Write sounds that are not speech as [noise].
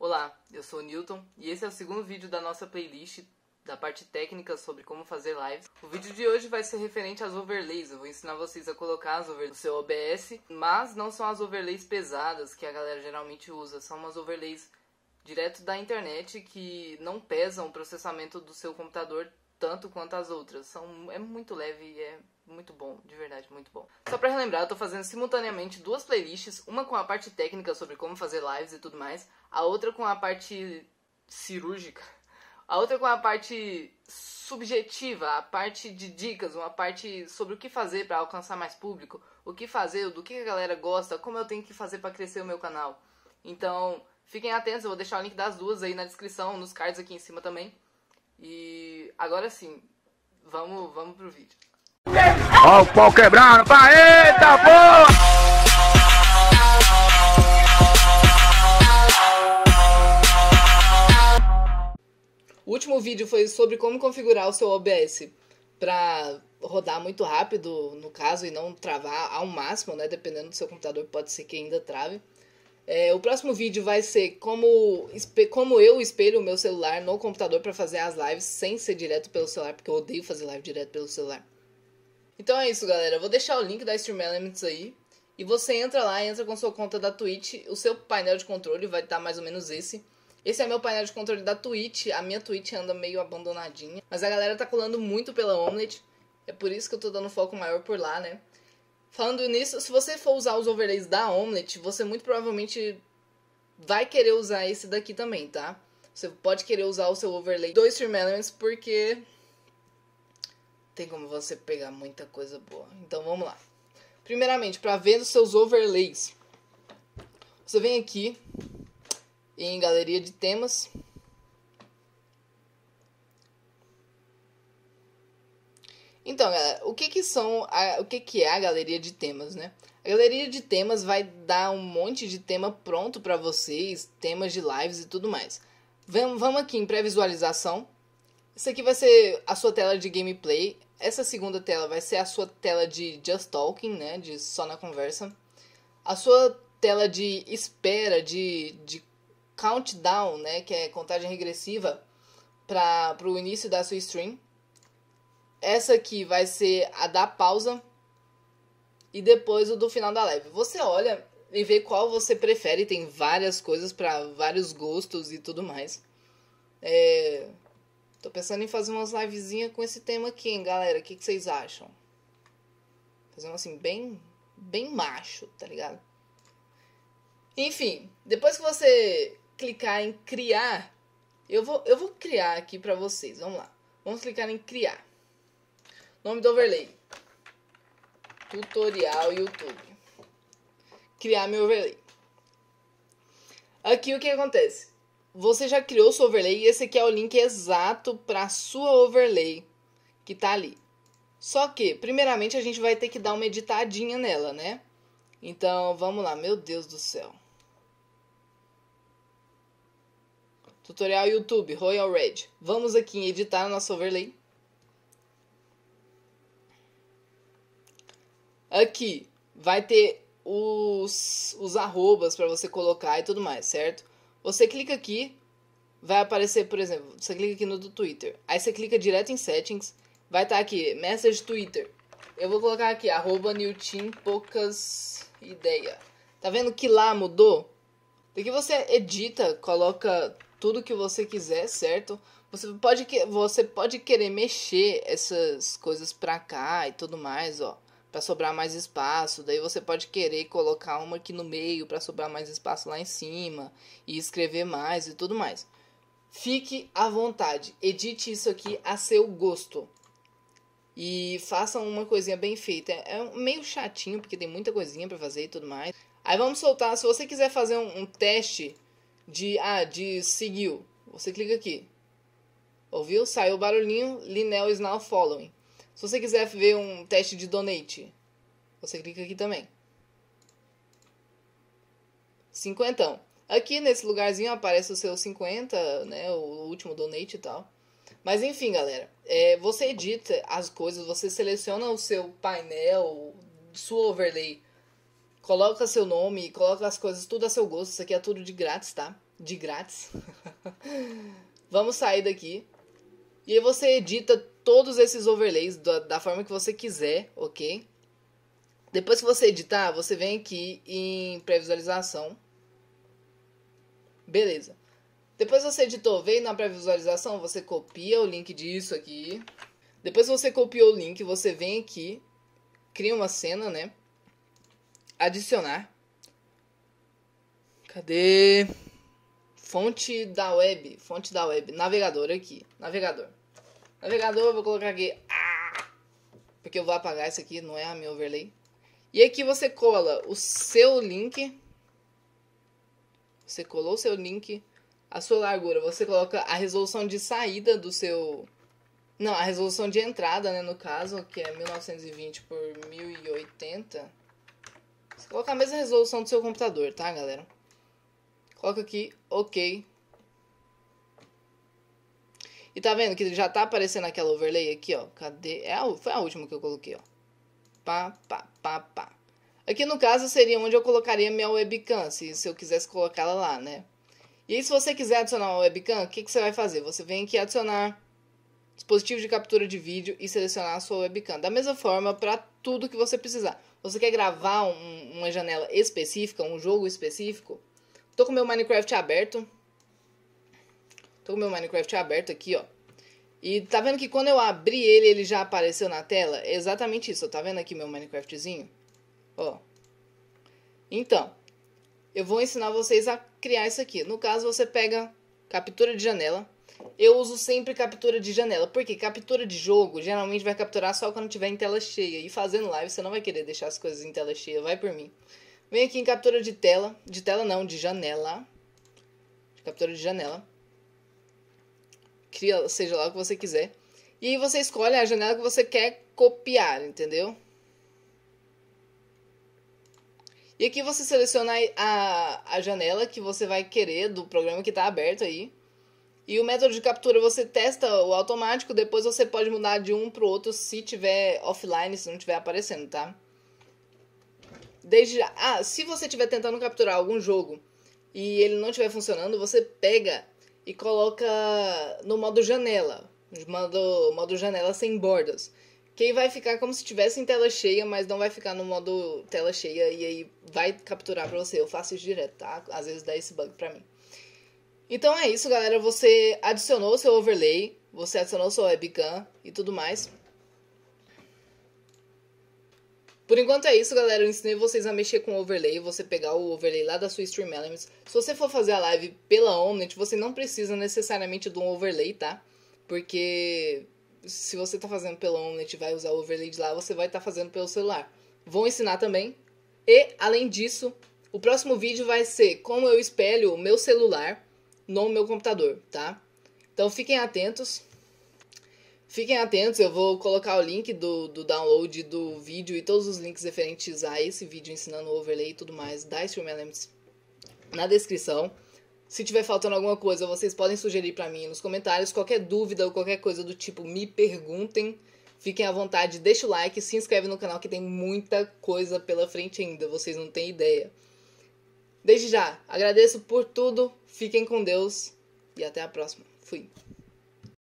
Olá, eu sou o Newton e esse é o segundo vídeo da nossa playlist da parte técnica sobre como fazer lives. O vídeo de hoje vai ser referente às overlays. Eu vou ensinar vocês a colocar as overlays no seu OBS, mas não são as overlays pesadas que a galera geralmente usa, são umas overlays direto da internet que não pesam o processamento do seu computador tanto quanto as outras. São, é muito leve e é muito bom, de verdade, muito bom. Só para relembrar, eu tô fazendo simultaneamente duas playlists, uma com a parte técnica sobre como fazer lives e tudo mais, a outra com a parte cirúrgica, a outra com a parte subjetiva, a parte de dicas, uma parte sobre o que fazer para alcançar mais público, o que fazer, do que a galera gosta, como eu tenho que fazer para crescer o meu canal. Então, fiquem atentos, eu vou deixar o link das duas aí na descrição, nos cards aqui em cima também. E agora sim, vamos, vamos pro vídeo. Ó o pau quebrando, pá, eita porra! O último vídeo foi sobre como configurar o seu OBS para rodar muito rápido, no caso, e não travar ao máximo, né? Dependendo do seu computador, pode ser que ainda trave. É, o próximo vídeo vai ser como, como eu espelho o meu celular no computador para fazer as lives sem ser direto pelo celular, porque eu odeio fazer live direto pelo celular. Então é isso, galera. Eu vou deixar o link da Stream Elements aí. E você entra lá, entra com sua conta da Twitch, o seu painel de controle vai estar tá mais ou menos esse. Esse é meu painel de controle da Twitch. A minha Twitch anda meio abandonadinha. Mas a galera tá colando muito pela Omelette. É por isso que eu tô dando foco maior por lá, né? Falando nisso, se você for usar os overlays da Omelette, você muito provavelmente vai querer usar esse daqui também, tá? Você pode querer usar o seu overlay dois Stream Elements porque tem como você pegar muita coisa boa. Então vamos lá. Primeiramente, para ver os seus overlays, você vem aqui em galeria de temas. Então, galera, o que que são, a, o que que é a galeria de temas, né? A galeria de temas vai dar um monte de tema pronto para vocês, temas de lives e tudo mais. Vamos, aqui em pré-visualização. Isso aqui vai ser a sua tela de gameplay. Essa segunda tela vai ser a sua tela de just talking, né, de só na conversa. A sua tela de espera, de, de countdown, né, que é contagem regressiva para o início da sua stream. Essa aqui vai ser a da pausa e depois o do final da live. Você olha e vê qual você prefere, tem várias coisas para vários gostos e tudo mais. É... Tô pensando em fazer umas livezinhas com esse tema aqui, hein, galera? O que, que vocês acham? Fazer um assim, bem, bem macho, tá ligado? Enfim, depois que você clicar em criar, eu vou, eu vou criar aqui para vocês. Vamos lá. Vamos clicar em criar. Nome do overlay. Tutorial YouTube. Criar meu overlay. Aqui o que acontece? Você já criou sua overlay e esse aqui é o link exato para sua overlay que tá ali. Só que, primeiramente, a gente vai ter que dar uma editadinha nela, né? Então, vamos lá. Meu Deus do céu. Tutorial YouTube, Royal Red. Vamos aqui em editar nosso overlay. Aqui vai ter os, os arrobas para você colocar e tudo mais, certo? Você clica aqui, vai aparecer, por exemplo, você clica aqui no do Twitter. Aí você clica direto em Settings, vai estar tá aqui, Message Twitter. Eu vou colocar aqui, arroba Newtim, Poucas Ideia. Tá vendo que lá mudou? Daqui você edita, coloca tudo que você quiser, certo? Você pode, você pode querer mexer essas coisas pra cá e tudo mais, ó. Pra sobrar mais espaço. Daí você pode querer colocar uma aqui no meio para sobrar mais espaço lá em cima. E escrever mais e tudo mais. Fique à vontade. Edite isso aqui a seu gosto. E faça uma coisinha bem feita. É meio chatinho, porque tem muita coisinha para fazer e tudo mais. Aí vamos soltar. Se você quiser fazer um, um teste de, ah, de seguiu. Você clica aqui. Ouviu? Saiu o barulhinho. Linnell is now following. Se você quiser ver um teste de donate, você clica aqui também. Cinquentão. Aqui nesse lugarzinho aparece o seu 50, né? O último donate e tal. Mas enfim, galera. É, você edita as coisas, você seleciona o seu painel, sua overlay Coloca seu nome, coloca as coisas tudo a seu gosto. Isso aqui é tudo de grátis, tá? De grátis. [laughs] Vamos sair daqui. E aí você edita todos esses overlays da, da forma que você quiser, ok? Depois que você editar, você vem aqui em pré-visualização. Beleza. Depois você editou, veio na pré-visualização, você copia o link disso aqui. Depois que você copiou o link, você vem aqui, cria uma cena, né? adicionar. Cadê? Fonte da web. Fonte da web. Navegador aqui. Navegador. Navegador, eu vou colocar aqui. Ah! Porque eu vou apagar isso aqui, não é a minha overlay. E aqui você cola o seu link. Você colou o seu link. A sua largura. Você coloca a resolução de saída do seu. Não, a resolução de entrada, né? No caso, que é 1920 por 1080 Coloca a mesma resolução do seu computador, tá, galera? Coloca aqui, ok. E tá vendo que já tá aparecendo aquela overlay aqui, ó. Cadê? É a, foi a última que eu coloquei, ó. Pá, pá, pá, pá. Aqui no caso seria onde eu colocaria minha webcam, se, se eu quisesse colocá-la lá, né? E aí, se você quiser adicionar uma webcam, o que, que você vai fazer? Você vem aqui adicionar dispositivo de captura de vídeo e selecionar a sua webcam. Da mesma forma para tudo que você precisar. Você quer gravar um, uma janela específica, um jogo específico? Tô com meu Minecraft aberto. Tô com meu Minecraft aberto aqui, ó. E tá vendo que quando eu abri ele, ele já apareceu na tela? É exatamente isso. Tá vendo aqui meu Minecraftzinho? Ó. Então, eu vou ensinar vocês a criar isso aqui. No caso, você pega captura de janela eu uso sempre captura de janela. Porque captura de jogo geralmente vai capturar só quando tiver em tela cheia. E fazendo live você não vai querer deixar as coisas em tela cheia, vai por mim. Vem aqui em captura de tela. De tela não, de janela. De captura de janela. Cria, seja lá o que você quiser. E aí você escolhe a janela que você quer copiar, entendeu? E aqui você seleciona a, a janela que você vai querer do programa que está aberto aí. E o método de captura você testa o automático, depois você pode mudar de um para o outro se tiver offline, se não tiver aparecendo, tá? Desde já. Ah, se você estiver tentando capturar algum jogo e ele não estiver funcionando, você pega e coloca no modo janela, modo, modo janela sem bordas. Que aí vai ficar como se tivesse em tela cheia, mas não vai ficar no modo tela cheia e aí vai capturar para você. Eu faço isso direto, tá? Às vezes dá esse bug para mim. Então é isso, galera. Você adicionou seu overlay, você adicionou seu webcam e tudo mais. Por enquanto é isso, galera. Eu ensinei vocês a mexer com overlay, você pegar o overlay lá da sua Stream Elements. Se você for fazer a live pela Omnit, você não precisa necessariamente de um overlay, tá? Porque se você está fazendo pela Omnit e vai usar o overlay de lá, você vai estar tá fazendo pelo celular. Vou ensinar também. E, além disso, o próximo vídeo vai ser como eu espelho o meu celular no meu computador, tá? Então fiquem atentos. Fiquem atentos, eu vou colocar o link do, do download do vídeo e todos os links referentes a esse vídeo ensinando o overlay e tudo mais da Stream Elements na descrição. Se tiver faltando alguma coisa, vocês podem sugerir para mim nos comentários. Qualquer dúvida ou qualquer coisa do tipo, me perguntem. Fiquem à vontade, deixa o like, se inscreve no canal que tem muita coisa pela frente ainda, vocês não têm ideia. Desde já, agradeço por tudo, fiquem com Deus e até a próxima. Fui.